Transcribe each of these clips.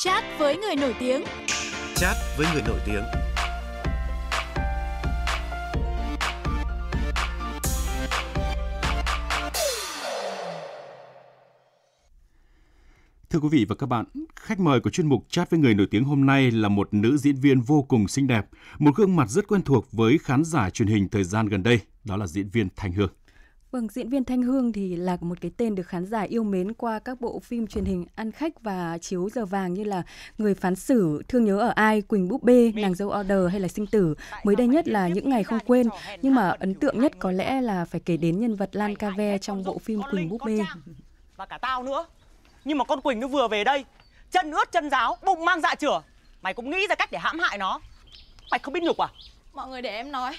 Chat với người nổi tiếng. Chat với người nổi tiếng. Thưa quý vị và các bạn, khách mời của chuyên mục chat với người nổi tiếng hôm nay là một nữ diễn viên vô cùng xinh đẹp, một gương mặt rất quen thuộc với khán giả truyền hình thời gian gần đây, đó là diễn viên Thanh Hương. Vâng, diễn viên Thanh Hương thì là một cái tên được khán giả yêu mến qua các bộ phim truyền hình ăn khách và chiếu giờ vàng như là Người phán xử, Thương nhớ ở ai, Quỳnh búp bê, Nàng dâu order hay là Sinh tử. Mới đây nhất là những ngày không quên, nhưng mà ấn tượng nhất có lẽ là phải kể đến nhân vật Lan ca ve trong bộ phim Quỳnh búp bê. Và cả tao nữa. Nhưng mà con Quỳnh nó vừa về đây, chân ướt chân ráo, bụng mang dạ chửa. Mày cũng nghĩ ra cách để hãm hại nó. Mày không biết nhục à? Mọi người để em nói.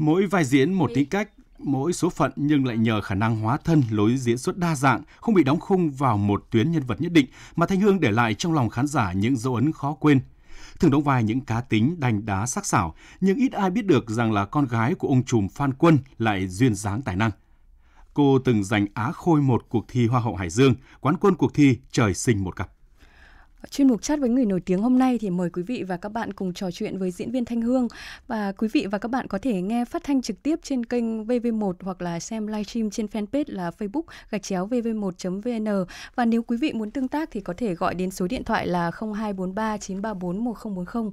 Mỗi vai diễn một tính cách, mỗi số phận nhưng lại nhờ khả năng hóa thân lối diễn xuất đa dạng, không bị đóng khung vào một tuyến nhân vật nhất định mà Thanh Hương để lại trong lòng khán giả những dấu ấn khó quên. Thường đóng vai những cá tính đành đá sắc sảo, nhưng ít ai biết được rằng là con gái của ông trùm Phan Quân lại duyên dáng tài năng. Cô từng giành Á Khôi một cuộc thi Hoa hậu Hải Dương, quán quân cuộc thi Trời sinh một cặp. Chuyên mục chat với người nổi tiếng hôm nay thì mời quý vị và các bạn cùng trò chuyện với diễn viên Thanh Hương và quý vị và các bạn có thể nghe phát thanh trực tiếp trên kênh VV1 hoặc là xem livestream trên fanpage là Facebook gạch chéo vv1.vn và nếu quý vị muốn tương tác thì có thể gọi đến số điện thoại là 0243 934 1040.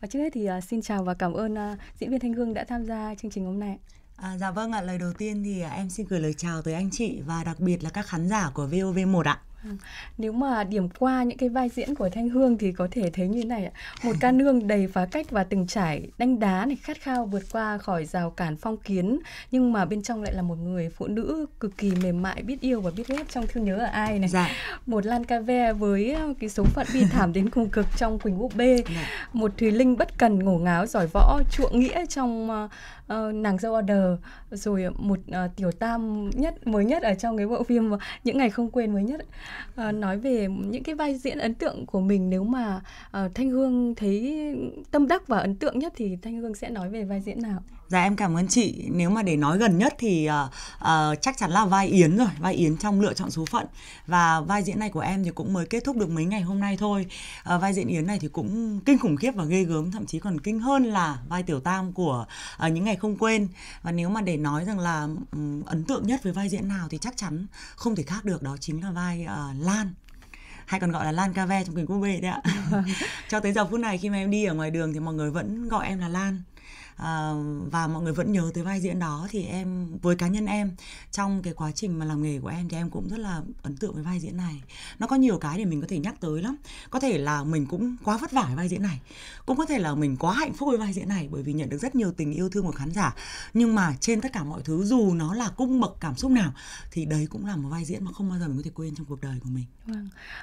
Và trước hết thì à, xin chào và cảm ơn à, diễn viên Thanh Hương đã tham gia chương trình hôm nay. À, dạ vâng ạ, lời đầu tiên thì à, em xin gửi lời chào tới anh chị và đặc biệt là các khán giả của VOV1 ạ. Vâng. Nếu mà điểm qua những cái vai diễn của Thanh Hương thì có thể thấy như này ạ. Một ca nương đầy phá cách và từng trải, đánh đá này khát khao vượt qua khỏi rào cản phong kiến, nhưng mà bên trong lại là một người phụ nữ cực kỳ mềm mại, biết yêu và biết ghét trong thương nhớ ở ai này. Dạ. Một Lan Ca Ve với ờ, cái số phận bi thảm đến cùng cực trong Quỳnh Úp Bê. Dạ. Một Thùy Linh bất cần ngổ ngáo giỏi võ, chuộng nghĩa trong uh, Nàng dâu order, rồi một uh, tiểu tam nhất mới nhất ở trong cái bộ phim những ngày không quên mới nhất à, nói về những cái vai diễn ấn tượng của mình nếu mà à, thanh hương thấy tâm đắc và ấn tượng nhất thì thanh hương sẽ nói về vai diễn nào Dạ em cảm ơn chị. Nếu mà để nói gần nhất thì uh, uh, chắc chắn là vai Yến rồi, vai Yến trong lựa chọn số phận và vai diễn này của em thì cũng mới kết thúc được mấy ngày hôm nay thôi. Uh, vai diễn Yến này thì cũng kinh khủng khiếp và ghê gớm, thậm chí còn kinh hơn là vai Tiểu Tam của uh, những ngày không quên. Và nếu mà để nói rằng là um, ấn tượng nhất với vai diễn nào thì chắc chắn không thể khác được đó chính là vai uh, Lan hay còn gọi là Lan Cave trong quyền quốc bê đấy ạ. Cho tới giờ phút này khi mà em đi ở ngoài đường thì mọi người vẫn gọi em là Lan Ờ, và mọi người vẫn nhớ tới vai diễn đó thì em với cá nhân em trong cái quá trình mà làm nghề của em thì em cũng rất là ấn tượng với vai diễn này nó có nhiều cái để mình có thể nhắc tới lắm có thể là mình cũng quá vất vả với vai diễn này cũng có thể là mình quá hạnh phúc với vai diễn này bởi vì nhận được rất nhiều tình yêu thương của khán giả nhưng mà trên tất cả mọi thứ dù nó là cung bậc cảm xúc nào thì đấy cũng là một vai diễn mà không bao giờ mình có thể quên trong cuộc đời của mình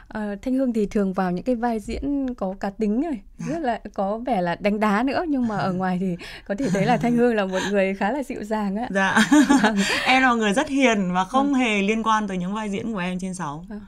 à, thanh hương thì thường vào những cái vai diễn có cá tính rồi dạ. rất là có vẻ là đánh đá nữa nhưng mà ở ngoài thì có thể thấy là thanh hương là một người khá là dịu dàng á dạ vâng. em là một người rất hiền và không ừ. hề liên quan tới những vai diễn của em trên sáu vâng.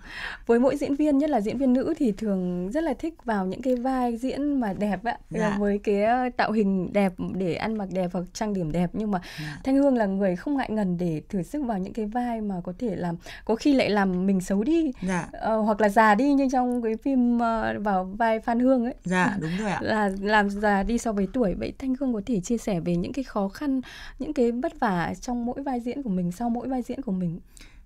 với mỗi diễn viên nhất là diễn viên nữ thì thường rất là thích vào những cái vai diễn mà đẹp á dạ. với cái ờ, tạo hình đẹp để ăn mặc đẹp hoặc trang điểm đẹp nhưng mà dạ. thanh hương là người không ngại ngần để thử sức vào những cái vai mà có thể làm có khi lại làm mình xấu đi dạ. uh, hoặc là già đi như trong cái phim uh, vào vai phan hương ấy dạ đúng rồi ạ là làm già đi so với tuổi vậy thanh hương có thể chia sẻ về những cái khó khăn những cái vất vả trong mỗi vai diễn của mình sau mỗi vai diễn của mình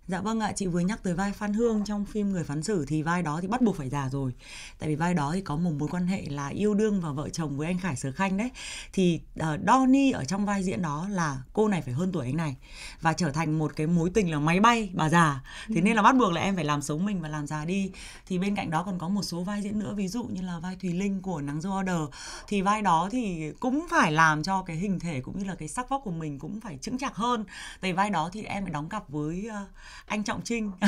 Dạ vâng ạ, chị vừa nhắc tới vai Phan Hương trong phim Người phán xử thì vai đó thì bắt buộc phải già rồi. Tại vì vai đó thì có một mối quan hệ là yêu đương và vợ chồng với anh Khải Sở Khanh đấy. Thì uh, Donny ở trong vai diễn đó là cô này phải hơn tuổi anh này và trở thành một cái mối tình là máy bay bà già. Thế nên là bắt buộc là em phải làm sống mình và làm già đi. Thì bên cạnh đó còn có một số vai diễn nữa ví dụ như là vai Thùy Linh của Nắng Dâu Order thì vai đó thì cũng phải làm cho cái hình thể cũng như là cái sắc vóc của mình cũng phải chững chạc hơn. Tại vai đó thì em phải đóng cặp với uh, anh Trọng Trinh ừ.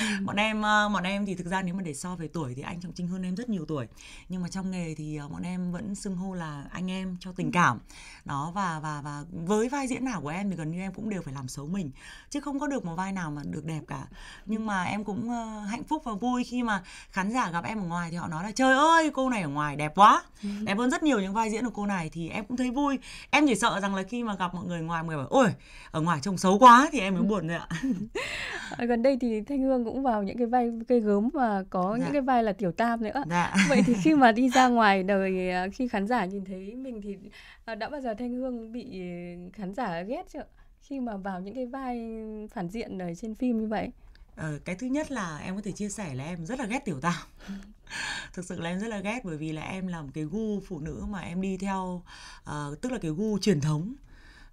bọn em ờ, bọn em thì thực ra nếu mà để so về tuổi thì anh Trọng Trinh hơn em rất nhiều tuổi nhưng mà trong nghề thì ờ, bọn em vẫn xưng hô là anh em cho tình ừ. cảm đó và và và với vai diễn nào của em thì gần như em cũng đều phải làm xấu mình chứ không có được một vai nào mà được đẹp cả nhưng mà em cũng ờ, hạnh phúc và vui khi mà khán giả gặp em ở ngoài thì họ nói là trời ơi cô này ở ngoài đẹp quá ừ. đẹp hơn rất nhiều những vai diễn của cô này thì em cũng thấy vui em chỉ sợ rằng là khi mà gặp mọi người ngoài người bảo ôi ở ngoài trông xấu quá thì em mới buồn rồi ạ Ờ, gần đây thì thanh hương cũng vào những cái vai cây gớm và có dạ. những cái vai là tiểu tam nữa dạ. vậy thì khi mà đi ra ngoài đời ờ, khi khán giả nhìn thấy mình thì ờ, đã bao giờ thanh hương bị khán giả ghét chưa khi mà vào những cái vai phản diện ở trên phim như vậy Ờ, cái thứ nhất là em có thể chia sẻ là em rất là ghét tiểu tam thực sự là em rất là ghét bởi vì là em làm cái gu phụ nữ mà em đi theo uh, tức là cái gu truyền thống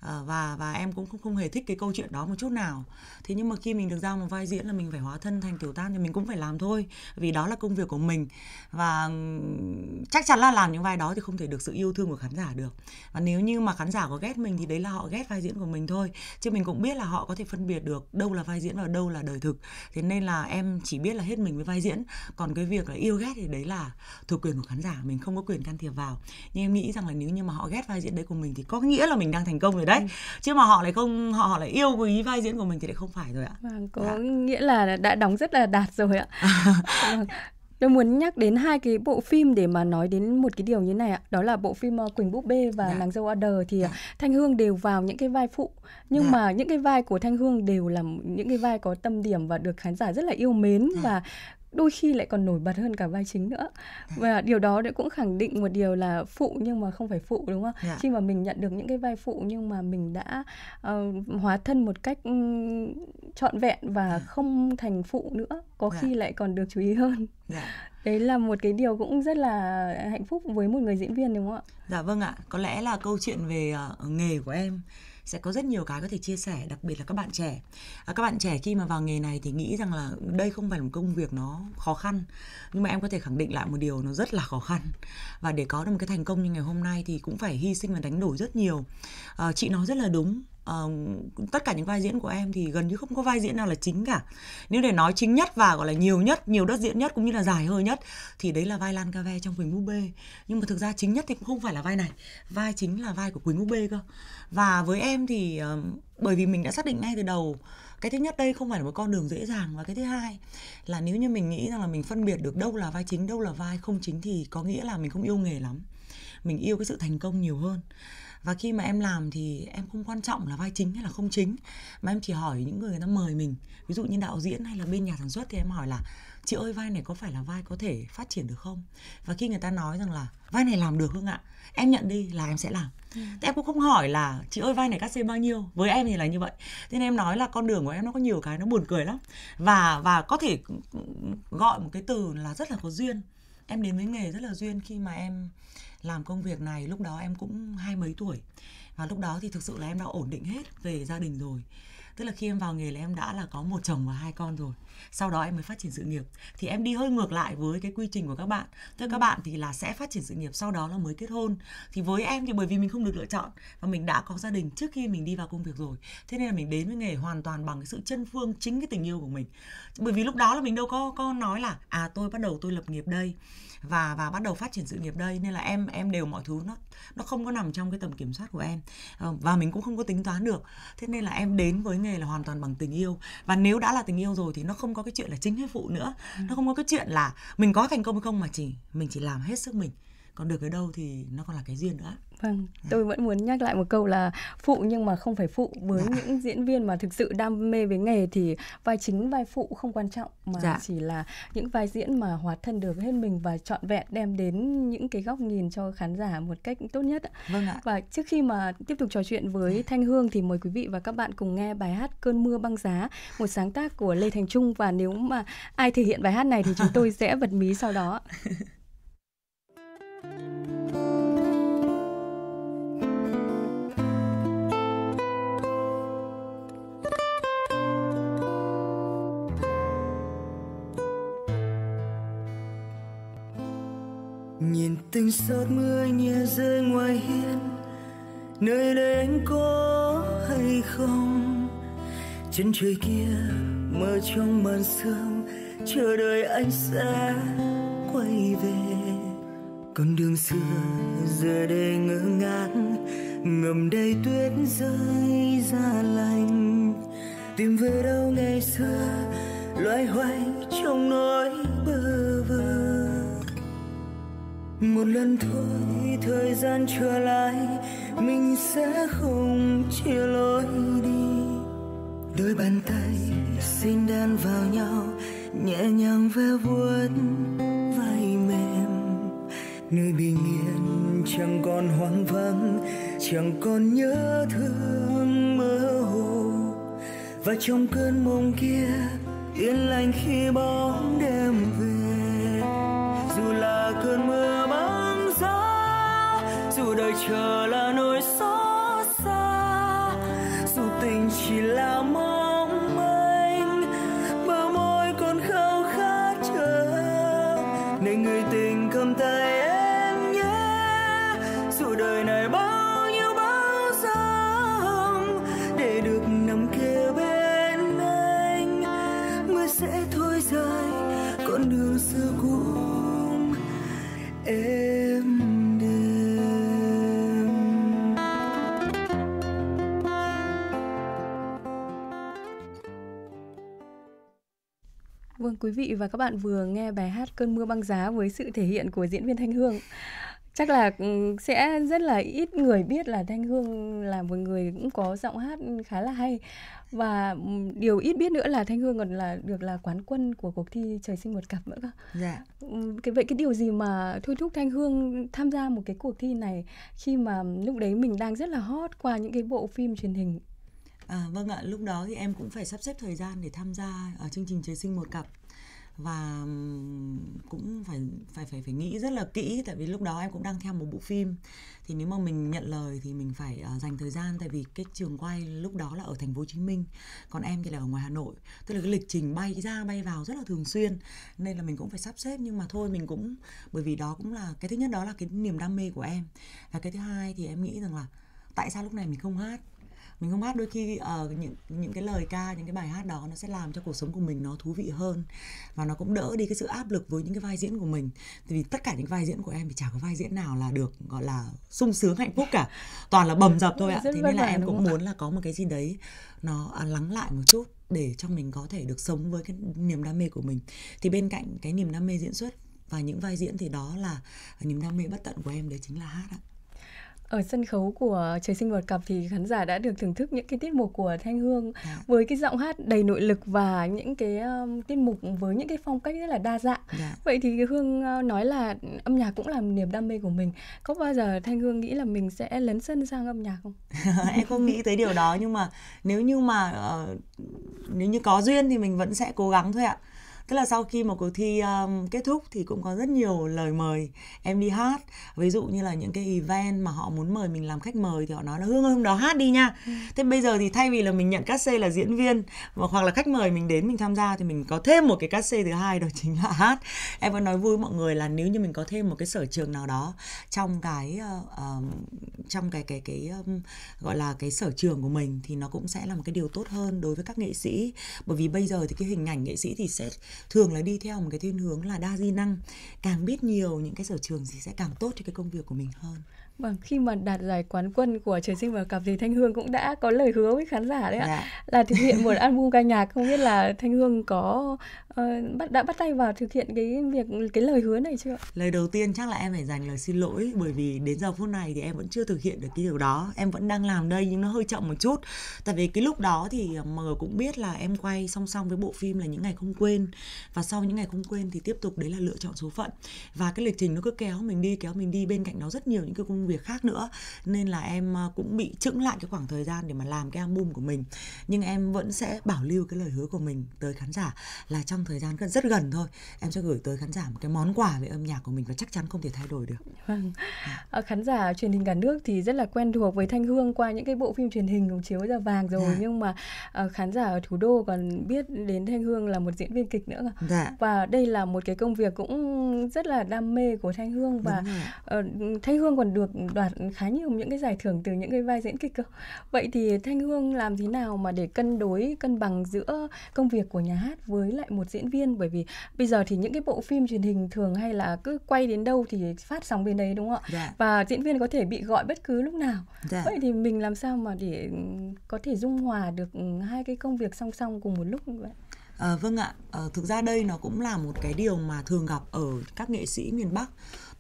Ờ, và và em cũng không không hề thích cái câu chuyện đó một chút nào thế nhưng mà khi mình được giao một vai diễn là mình phải hóa thân thành tiểu tam thì mình cũng phải làm thôi vì đó là công việc của mình và chắc chắn là làm những vai đó thì không thể được sự yêu thương của khán giả được và nếu như mà khán giả có ghét mình thì đấy là họ ghét vai diễn của mình thôi chứ mình cũng biết là họ có thể phân biệt được đâu là vai diễn và đâu là đời thực thế nên là em chỉ biết là hết mình với vai diễn còn cái việc là yêu ghét thì đấy là thuộc quyền của khán giả mình không có quyền can thiệp vào nhưng em nghĩ rằng là nếu như mà họ ghét vai diễn đấy của mình thì có nghĩa là mình đang thành công rồi đó đấy ừ. chứ mà họ lại không họ, họ lại yêu quý vai diễn của mình thì lại không phải rồi ạ vâng, có dạ. nghĩa là đã đóng rất là đạt rồi ạ vâng. Tôi muốn nhắc đến hai cái bộ phim để mà nói đến một cái điều như này ạ. Đó là bộ phim ờ, Quỳnh Búp Bê và dạ. Nàng dâu Order thì ờ, dạ. Thanh Hương đều vào những cái vai phụ. Nhưng dạ. mà những cái vai của Thanh Hương đều là những cái vai có tâm điểm và được khán giả rất là yêu mến dạ. và đôi khi lại còn nổi bật hơn cả vai chính nữa và điều đó cũng khẳng định một điều là phụ nhưng mà không phải phụ đúng không yeah. Dạ. khi mà mình nhận được những cái vai phụ nhưng mà mình đã uh, hóa thân một cách um, trọn vẹn và dạ. không thành phụ nữa có yeah. Dạ. khi lại còn được chú ý hơn yeah. đấy là một cái điều cũng rất là hạnh phúc với một người diễn viên đúng không ạ dạ vâng ạ có lẽ là câu chuyện về uh, nghề của em sẽ có rất nhiều cái có thể chia sẻ đặc biệt là các bạn trẻ à, các bạn trẻ khi mà vào nghề này thì nghĩ rằng là đây không phải là một công việc nó khó khăn nhưng mà em có thể khẳng định lại một điều nó rất là khó khăn và để có được một cái thành công như ngày hôm nay thì cũng phải hy sinh và đánh đổi rất nhiều à, chị nói rất là đúng uh, tất cả những vai diễn của em thì gần như không có vai diễn nào là chính cả nếu để nói chính nhất và gọi là nhiều nhất nhiều đất diễn nhất cũng như là dài hơi nhất thì đấy là vai Lan Cave trong Quỳnh Búp Bê nhưng mà thực ra chính nhất thì cũng không phải là vai này vai chính là vai của Quỳnh Búp Bê cơ và với em thì uh, bởi vì mình đã xác định ngay từ đầu cái thứ nhất đây không phải là một con đường dễ dàng và cái thứ hai là nếu như mình nghĩ rằng là mình phân biệt được đâu là vai chính đâu là vai không chính thì có nghĩa là mình không yêu nghề lắm mình yêu cái sự thành công nhiều hơn và khi mà em làm thì em không quan trọng là vai chính hay là không chính mà em chỉ hỏi những người người ta mời mình ví dụ như đạo diễn hay là bên nhà sản xuất thì em hỏi là chị ơi vai này có phải là vai có thể phát triển được không và khi người ta nói rằng là vai này làm được không ạ em nhận đi là em sẽ làm ừ. thế em cũng không hỏi là chị ơi vai này cắt xê bao nhiêu với em thì là như vậy thế nên em nói là con đường của em nó có nhiều cái nó buồn cười lắm và và có thể gọi một cái từ là rất là có duyên em đến với nghề rất là duyên khi mà em làm công việc này lúc đó em cũng hai mấy tuổi và lúc đó thì thực sự là em đã ổn định hết về gia đình rồi tức là khi em vào nghề là em đã là có một chồng và hai con rồi sau đó em mới phát triển sự nghiệp thì em đi hơi ngược lại với cái quy trình của các bạn tức các ừ. bạn thì là sẽ phát triển sự nghiệp sau đó là mới kết hôn thì với em thì bởi vì mình không được lựa chọn và mình đã có gia đình trước khi mình đi vào công việc rồi thế nên là mình đến với nghề hoàn toàn bằng cái sự chân phương chính cái tình yêu của mình bởi vì lúc đó là mình đâu có có nói là à tôi bắt đầu tôi lập nghiệp đây và và bắt đầu phát triển sự nghiệp đây nên là em em đều mọi thứ nó nó không có nằm trong cái tầm kiểm soát của em ờ, và mình cũng không có tính toán được thế nên là em đến với nghề là hoàn toàn bằng tình yêu và nếu đã là tình yêu rồi thì nó không có cái chuyện là chính hay phụ nữa ừ. nó không có cái chuyện là mình có thành công hay không mà chỉ mình chỉ làm hết sức mình còn được ở đâu thì nó còn là cái duyên nữa vâng tôi vẫn muốn nhắc lại một câu là phụ nhưng mà không phải phụ với dạ. những diễn viên mà thực sự đam mê với nghề thì vai chính vai phụ không quan trọng mà dạ. chỉ là những vai diễn mà hóa thân được hết mình và trọn vẹn đem đến những cái góc nhìn cho khán giả một cách tốt nhất vâng ạ và trước khi mà tiếp tục trò chuyện với dạ. thanh hương thì mời quý vị và các bạn cùng nghe bài hát cơn mưa băng giá một sáng tác của lê thành trung và nếu mà ai thể hiện bài hát này thì chúng tôi sẽ bật mí sau đó từng giọt mưa nhẹ rơi ngoài hiên nơi đây anh có hay không chân trời kia mơ trong màn sương chờ đợi anh sẽ quay về con đường xưa giờ đây ngỡ ngàng ngầm đầy tuyết rơi ra lành tìm về đâu ngày xưa loay hoay trong nỗi bơ một lần thôi thời gian trở lại mình sẽ không chia lối đi đôi bàn tay xin đan vào nhau nhẹ nhàng ve vuốt vai mềm nơi bình yên chẳng còn hoang vắng chẳng còn nhớ thương mơ hồ và trong cơn mộng kia yên lành khi bóng đêm dù đời chờ là nỗi xót xa dù tình chỉ là mơ quý vị và các bạn vừa nghe bài hát Cơn mưa băng giá với sự thể hiện của diễn viên Thanh Hương. Chắc là ừ, sẽ rất là ít người biết là Thanh Hương là một người cũng có giọng hát khá là hay và ừ, điều ít biết nữa là Thanh Hương còn là được là quán quân của cuộc thi trời sinh một cặp nữa cơ. Dạ. Ừ, cái vậy cái điều gì mà thôi thúc Thanh Hương tham gia một cái cuộc thi này khi mà lúc đấy mình đang rất là hot qua những cái bộ phim truyền hình À, vâng ạ, lúc đó thì em cũng phải sắp xếp thời gian để tham gia ở chương trình Trời sinh một cặp và cũng phải phải phải phải nghĩ rất là kỹ tại vì lúc đó em cũng đang theo một bộ phim thì nếu mà mình nhận lời thì mình phải uh, dành thời gian tại vì cái trường quay lúc đó là ở thành phố Hồ Chí Minh còn em thì là ở ngoài Hà Nội tức là cái lịch trình bay ra bay vào rất là thường xuyên nên là mình cũng phải sắp xếp nhưng mà thôi mình cũng bởi vì đó cũng là cái thứ nhất đó là cái niềm đam mê của em và cái thứ hai thì em nghĩ rằng là tại sao lúc này mình không hát mình không hát đôi khi uh, những những cái lời ca những cái bài hát đó nó sẽ làm cho cuộc sống của mình nó thú vị hơn và nó cũng đỡ đi cái sự áp lực với những cái vai diễn của mình tại vì tất cả những vai diễn của em thì chả có vai diễn nào là được gọi là sung sướng hạnh phúc cả toàn là bầm dập thôi ạ thế nên là em cũng muốn là có một cái gì đấy nó à, lắng lại một chút để cho mình có thể được sống với cái niềm đam mê của mình thì bên cạnh cái niềm đam mê diễn xuất và những vai diễn thì đó là niềm đam mê bất tận của em đấy chính là hát ạ ở sân khấu của Trời sinh World Cup thì khán giả đã được thưởng thức những cái tiết mục của Thanh Hương à. với cái giọng hát đầy nội lực và những cái um, tiết mục với những cái phong cách rất là đa dạng. À. Vậy thì Hương uh, nói là âm nhạc cũng là niềm đam mê của mình. Có bao giờ Thanh Hương nghĩ là mình sẽ lấn sân sang âm nhạc không? em không nghĩ tới điều đó nhưng mà nếu như mà uh, nếu như có duyên thì mình vẫn sẽ cố gắng thôi ạ tức là sau khi một cuộc thi um, kết thúc thì cũng có rất nhiều lời mời em đi hát ví dụ như là những cái event mà họ muốn mời mình làm khách mời thì họ nói là hương ơi hôm đó hát đi nha ừ. thế bây giờ thì thay vì là mình nhận cát xê là diễn viên hoặc là khách mời mình đến mình tham gia thì mình có thêm một cái cát xê thứ hai đó chính là hát em vẫn nói vui mọi người là nếu như mình có thêm một cái sở trường nào đó trong cái uh, uh, trong cái cái cái um, gọi là cái sở trường của mình thì nó cũng sẽ là một cái điều tốt hơn đối với các nghệ sĩ bởi vì bây giờ thì cái hình ảnh nghệ sĩ thì sẽ thường là đi theo một cái thiên hướng là đa di năng càng biết nhiều những cái sở trường thì sẽ càng tốt cho cái công việc của mình hơn Vâng, khi mà đạt giải quán quân của Trời sinh và cặp thì Thanh Hương cũng đã có lời hứa với khán giả đấy ạ. Dạ. Là thực hiện một album ca nhạc không biết là Thanh Hương có uh, bắt đã bắt tay vào thực hiện cái việc cái lời hứa này chưa? Lời đầu tiên chắc là em phải dành lời xin lỗi bởi vì đến giờ phút này thì em vẫn chưa thực hiện được cái điều đó. Em vẫn đang làm đây nhưng nó hơi chậm một chút. Tại vì cái lúc đó thì mờ cũng biết là em quay song song với bộ phim là những ngày không quên và sau những ngày không quên thì tiếp tục đấy là lựa chọn số phận. Và cái lịch trình nó cứ kéo mình đi kéo mình đi bên cạnh đó rất nhiều những cái công việc khác nữa nên là em ờ, cũng bị chững lại cái khoảng thời gian để mà làm cái album của mình nhưng em vẫn sẽ bảo lưu cái lời hứa của mình tới khán giả là trong thời gian rất gần thôi em sẽ gửi tới khán giả một cái món quà về âm nhạc của mình và chắc chắn không thể thay đổi được vâng. à. khán giả truyền hình cả nước thì rất là quen thuộc với thanh hương qua những cái bộ phim truyền hình đồng chiếu giờ vàng rồi dạ. nhưng mà ờ, khán giả ở thủ đô còn biết đến thanh hương là một diễn viên kịch nữa dạ. và đây là một cái công việc cũng rất là đam mê của thanh hương và thanh hương còn được đoạt khá nhiều những cái giải thưởng từ những cái vai diễn kịch cơ. Vậy thì Thanh Hương làm thế nào mà để cân đối, cân bằng giữa công việc của nhà hát với lại một diễn viên bởi vì bây giờ thì những cái bộ phim truyền hình thường hay là cứ quay đến đâu thì phát sóng bên đấy đúng không ạ? Dạ. Và diễn viên có thể bị gọi bất cứ lúc nào. Dạ. Vậy thì mình làm sao mà để ừ, có thể dung hòa được ừ, hai cái công việc song song cùng một lúc vậy? À, vâng ạ, à, thực ra đây nó cũng là một cái điều mà thường gặp ở các nghệ sĩ miền Bắc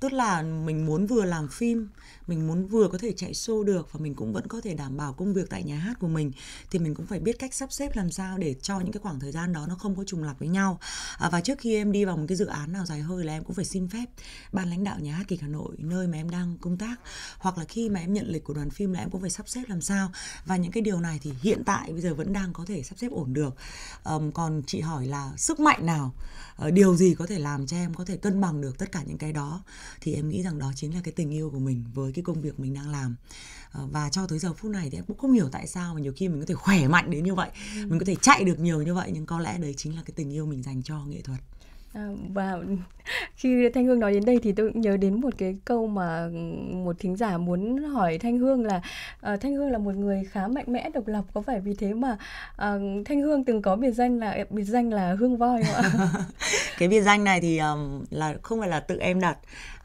tức là mình muốn vừa làm phim mình muốn vừa có thể chạy show được và mình cũng vẫn có thể đảm bảo công việc tại nhà hát của mình thì mình cũng phải biết cách sắp xếp làm sao để cho những cái khoảng thời gian đó nó không có trùng lặp với nhau à, và trước khi em đi vào một cái dự án nào dài hơi là em cũng phải xin phép ban lãnh đạo nhà hát kịch Hà Nội nơi mà em đang công tác hoặc là khi mà em nhận lịch của đoàn phim là em cũng phải sắp xếp làm sao và những cái điều này thì hiện tại bây giờ vẫn đang có thể sắp xếp ổn được um, còn chị hỏi là sức mạnh nào ờ, điều gì có thể làm cho em có thể cân bằng được tất cả những cái đó thì em nghĩ rằng đó chính là cái tình yêu của mình với cái cái công việc mình đang làm ờ, và cho tới giờ phút này thì em cũng không hiểu tại sao mà nhiều khi mình có thể khỏe mạnh đến như vậy ừ. mình có thể chạy được nhiều như vậy nhưng có lẽ đấy chính là cái tình yêu mình dành cho nghệ thuật À, và khi Thanh Hương nói đến đây thì tôi cũng nhớ đến một cái câu mà một thính giả muốn hỏi Thanh Hương là uh, Thanh Hương là một người khá mạnh mẽ độc lập có phải vì thế mà uh, Thanh Hương từng có biệt danh là biệt danh là Hương voi không ạ? cái biệt danh này thì um, là không phải là tự em đặt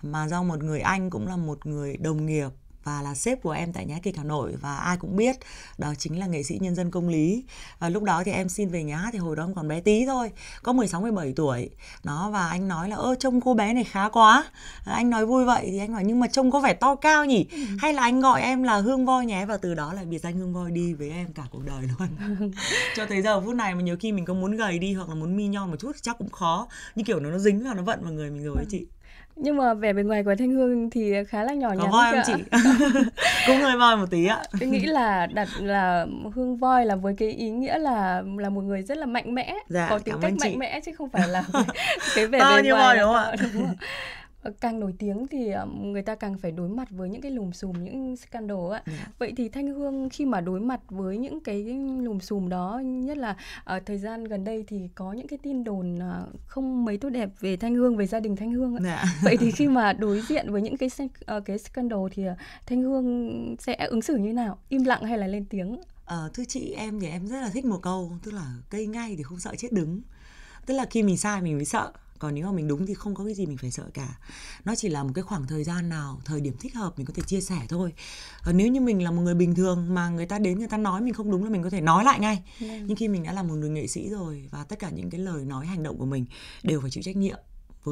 mà do một người anh cũng là một người đồng nghiệp và là sếp của em tại nhà kịch Hà Nội và ai cũng biết đó chính là nghệ sĩ nhân dân công lý và lúc đó thì em xin về nhà thì hồi đó em còn bé tí thôi có 16 17 tuổi nó và anh nói là ơ trông cô bé này khá quá à, anh nói vui vậy thì anh nói nhưng mà trông có vẻ to cao nhỉ ừ. hay là anh gọi em là Hương Voi nhé và từ đó là biệt danh Hương Voi đi với em cả cuộc đời luôn cho tới giờ phút này mà nhiều khi mình có muốn gầy đi hoặc là muốn mi nho một chút chắc cũng khó như kiểu nó nó dính vào nó vận vào người mình rồi ấy ừ. chị nhưng mà vẻ bề ngoài của thanh hương thì khá là nhỏ có nhắn voi không chị cũng hơi voi một tí ạ tôi nghĩ là đặt là hương voi là với cái ý nghĩa là là một người rất là mạnh mẽ dạ, có tính cách mạnh mẽ chứ không phải là cái vẻ bề ngoài voi đúng không ạ Ờ, càng nổi tiếng thì ờ, người ta càng phải đối mặt với những cái lùm xùm những scandal ạ. Dạ. Vậy thì Thanh Hương khi mà đối mặt với những cái lùm xùm đó nhất là ở ờ, thời gian gần đây thì có những cái tin đồn không mấy tốt đẹp về Thanh Hương về gia đình Thanh Hương ạ. Dạ. Vậy thì khi mà đối diện với những cái cái scandal thì Thanh Hương sẽ ứng xử như nào? Im lặng hay là lên tiếng? Ờ, thưa chị em thì em rất là thích một câu tức là cây ngay thì không sợ chết đứng tức là khi mình sai mình mới sợ còn nếu mà mình đúng thì không có cái gì mình phải sợ cả nó chỉ là một cái khoảng thời gian nào thời điểm thích hợp mình có thể chia sẻ thôi à, nếu như mình là một người bình thường mà người ta đến người ta nói mình không đúng là mình có thể nói lại ngay ừ. nhưng khi mình đã là một người nghệ sĩ rồi và tất cả những cái lời nói hành động của mình đều phải chịu trách nhiệm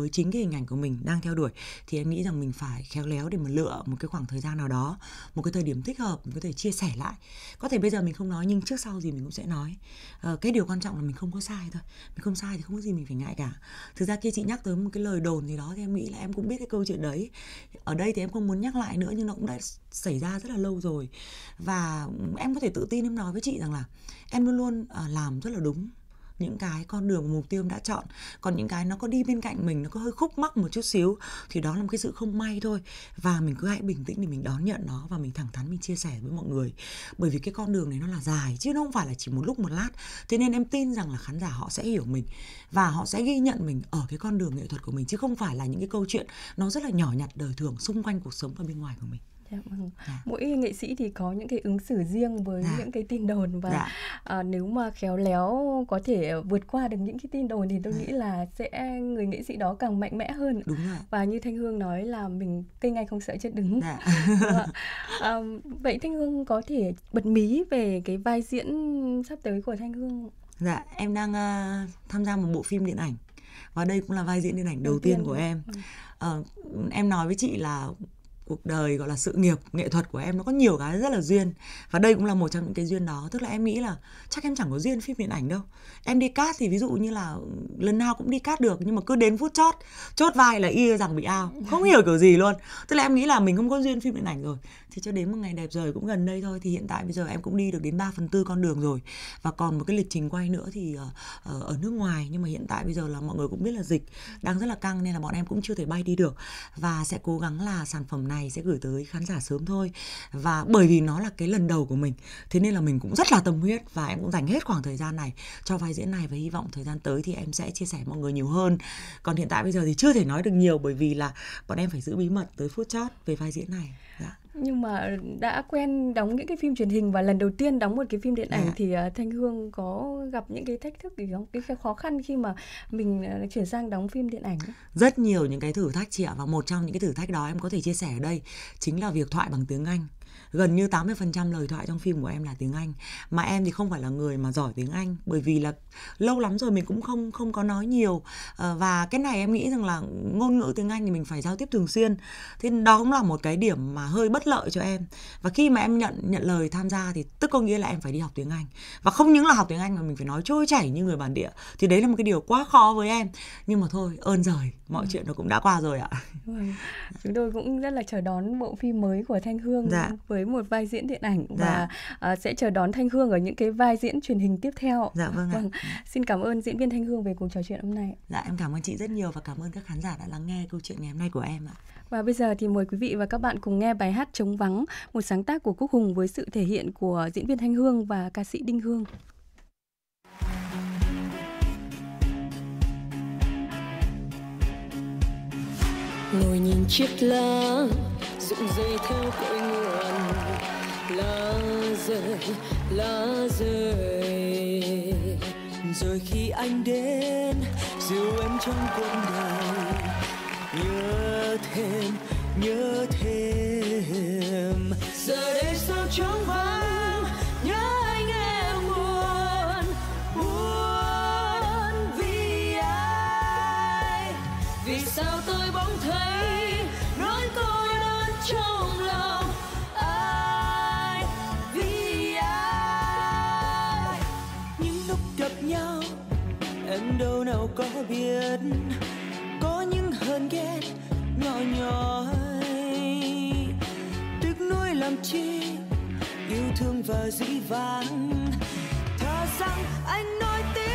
với chính cái hình ảnh của mình đang theo đuổi thì em nghĩ rằng mình phải khéo léo để mà lựa một cái khoảng thời gian nào đó một cái thời điểm thích hợp mình có thể chia sẻ lại có thể bây giờ mình không nói nhưng trước sau gì mình cũng sẽ nói à, cái điều quan trọng là mình không có sai thôi mình không sai thì không có gì mình phải ngại cả thực ra kia chị nhắc tới một cái lời đồn gì đó thì em nghĩ là em cũng biết cái câu chuyện đấy ở đây thì em không muốn nhắc lại nữa nhưng nó cũng đã xảy ra rất là lâu rồi và em có thể tự tin em nói với chị rằng là em luôn luôn ờ, làm rất là đúng những cái con đường mục tiêu đã chọn còn những cái nó có đi bên cạnh mình nó có hơi khúc mắc một chút xíu thì đó là một cái sự không may thôi và mình cứ hãy bình tĩnh để mình đón nhận nó và mình thẳng thắn mình chia sẻ với mọi người bởi vì cái con đường này nó là dài chứ nó không phải là chỉ một lúc một lát thế nên em tin rằng là khán giả họ sẽ hiểu mình và họ sẽ ghi nhận mình ở cái con đường nghệ thuật của mình chứ không phải là những cái câu chuyện nó rất là nhỏ nhặt đời thường xung quanh cuộc sống và bên ngoài của mình Dạ, vâng. dạ, Mỗi nghệ sĩ thì có những cái ứng xử riêng với dạ. những cái tin đồn và dạ. à, nếu mà khéo léo có thể vượt qua được những cái tin đồn thì tôi dạ. nghĩ là sẽ người nghệ sĩ đó càng mạnh mẽ hơn. Đúng rồi. Và như Thanh Hương nói là mình cây ngay không sợ chết đứng. Dạ. Vâng à, vậy Thanh Hương có thể bật mí về cái vai diễn sắp tới của Thanh Hương. Dạ, em đang uh, tham gia một bộ phim điện ảnh và đây cũng là vai diễn điện ảnh đầu, đầu tiên, tiên của em. Ừ. Ờ, em nói với chị là cuộc đời gọi là sự nghiệp nghệ thuật của em nó có nhiều cái rất là duyên và đây cũng là một trong những cái duyên đó tức là em nghĩ là chắc em chẳng có duyên phim điện ảnh đâu em đi cát thì ví dụ như là lần nào cũng đi cát được nhưng mà cứ đến phút chót chốt vai là y rằng bị ao không hiểu kiểu gì luôn tức là em nghĩ là mình không có duyên phim điện ảnh rồi thì cho đến một ngày đẹp trời cũng gần đây thôi thì hiện tại bây giờ em cũng đi được đến 3 phần tư con đường rồi và còn một cái lịch trình quay nữa thì ờ, ờ, ở nước ngoài nhưng mà hiện tại bây giờ là mọi người cũng biết là dịch đang rất là căng nên là bọn em cũng chưa thể bay đi được và sẽ cố gắng là sản phẩm này này sẽ gửi tới khán giả sớm thôi và bởi vì nó là cái lần đầu của mình thế nên là mình cũng rất là tâm huyết và em cũng dành hết khoảng thời gian này cho vai diễn này và hy vọng thời gian tới thì em sẽ chia sẻ mọi người nhiều hơn còn hiện tại bây giờ thì chưa thể nói được nhiều bởi vì là bọn em phải giữ bí mật tới phút chót về vai diễn này dạ nhưng mà đã quen đóng những cái phim truyền hình và lần đầu tiên đóng một cái phim điện dạ. ảnh à. thì uh, thanh hương có gặp những cái thách thức gì không cái khó khăn khi mà mình uh, chuyển sang đóng phim điện ảnh rất nhiều những cái thử thách chị ạ và một trong những cái thử thách đó em có thể chia sẻ ở đây chính là việc thoại bằng tiếng anh gần như 80% lời thoại trong phim của em là tiếng Anh mà em thì không phải là người mà giỏi tiếng Anh bởi vì là lâu lắm rồi mình cũng không không có nói nhiều ờ, và cái này em nghĩ rằng là ngôn ngữ tiếng Anh thì mình phải giao tiếp thường xuyên thì đó cũng là một cái điểm mà hơi bất lợi cho em và khi mà em nhận nhận lời tham gia thì tức có nghĩa là em phải đi học tiếng Anh và không những là học tiếng Anh mà mình phải nói trôi chảy như người bản địa thì đấy là một cái điều quá khó với em nhưng mà thôi ơn rồi mọi ừ. chuyện nó cũng đã qua rồi ạ rồi. Vâng. Chúng tôi cũng rất là chờ đón bộ phim mới của Thanh Hương dạ. với một vai diễn điện ảnh dạ. và ờ, uh, sẽ chờ đón Thanh Hương ở những cái vai diễn truyền hình tiếp theo. Dạ vâng ạ. Vâng. Xin cảm ơn diễn viên Thanh Hương về cuộc trò chuyện hôm nay. Dạ em cảm ơn chị rất nhiều và cảm ơn các khán giả đã lắng nghe câu chuyện ngày hôm nay của em ạ. Và bây giờ thì mời quý vị và các bạn cùng nghe bài hát chống vắng, một sáng tác của Quốc Hùng với sự thể hiện của diễn viên Thanh Hương và ca sĩ Đinh Hương. ngồi nhìn chiếc lá rụng rơi theo cội nguồn lá rơi lá rơi rồi khi anh đến dịu em trong cuộc đời nhớ thêm nhớ thêm giờ đây sao trong vắng có những hờn ghét nhỏ nhói tiếc nuôi làm chi yêu thương và dĩ vãng thà rằng anh nói tiếng